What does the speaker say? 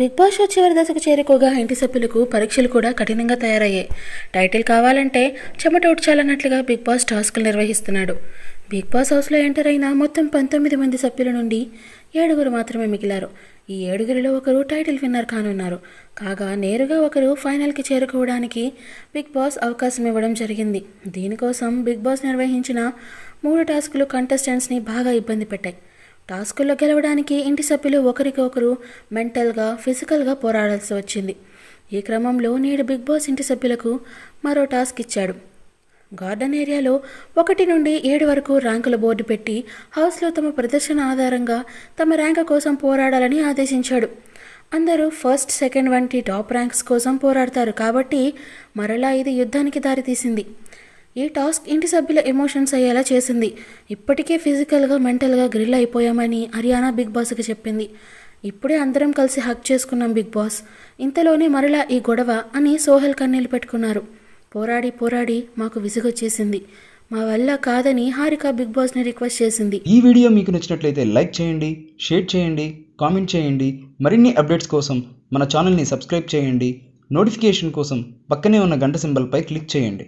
big boss show చివరి దశకు చేరుకోగా ఇంటి సభ్యులకు పరీక్షలు కూడా కఠినంగా తయారయ్యాయి టైటిల్ కావాలంటే చెమట ఉడ్చాలన్నట్లుగా బిగ్ బాస్ టాస్కులు నిర్వహిస్తున్నాడు బిగ్ బాస్ హౌస్లో ఎంటర్ అయిన మొత్తం పంతొమ్మిది మంది సభ్యుల నుండి ఏడుగురు మాత్రమే మిగిలారు ఈ ఏడుగురిలో ఒకరు టైటిల్ విన్నర్ కానున్నారు కాగా నేరుగా ఒకరు ఫైనల్కి చేరుకోవడానికి బిగ్ బాస్ అవకాశం ఇవ్వడం జరిగింది దీనికోసం బిగ్ బాస్ నిర్వహించిన మూడు టాస్కులు కంటెస్టెంట్స్ని బాగా ఇబ్బంది పెట్టాయి టాస్కుల్లో గెలవడానికి ఇంటి సభ్యులు ఒకరికొకరు మెంటల్గా ఫిజికల్గా పోరాడాల్సి వచ్చింది ఈ క్రమంలో నేడు బిగ్ బాస్ ఇంటి సభ్యులకు మరో టాస్క్ ఇచ్చాడు గార్డెన్ ఏరియాలో ఒకటి నుండి ఏడు వరకు ర్యాంకుల బోర్డు పెట్టి హౌస్లో తమ ప్రదర్శన ఆధారంగా తమ ర్యాంక్ కోసం పోరాడాలని ఆదేశించాడు అందరూ ఫస్ట్ సెకండ్ వంటి టాప్ ర్యాంక్స్ కోసం పోరాడతారు కాబట్టి మరలా ఇది యుద్ధానికి దారితీసింది ఈ టాస్క్ ఇంటి సభ్యుల ఎమోషన్స్ అయ్యేలా చేసింది ఇప్పటికే ఫిజికల్గా మెంటల్గా గ్రిల్ అయిపోయామని హర్యానా బిగ్ బాస్కి చెప్పింది ఇప్పుడే అందరం కలిసి హక్ చేసుకున్నాం బిగ్ బాస్ ఇంతలోనే మరలా ఈ గొడవ అని సోహెల్ కన్నీళ్ళు పెట్టుకున్నారు పోరాడి పోరాడి మాకు విసుగొచ్చేసింది మా వల్ల కాదని హారిక బిగ్ బాస్ని రిక్వెస్ట్ చేసింది ఈ వీడియో మీకు నచ్చినట్లయితే లైక్ చేయండి షేర్ చేయండి కామెంట్ చేయండి మరిన్ని అప్డేట్స్ కోసం మన ఛానల్ని సబ్స్క్రైబ్ చేయండి నోటిఫికేషన్ కోసం పక్కనే ఉన్న గంట సింబల్పై క్లిక్ చేయండి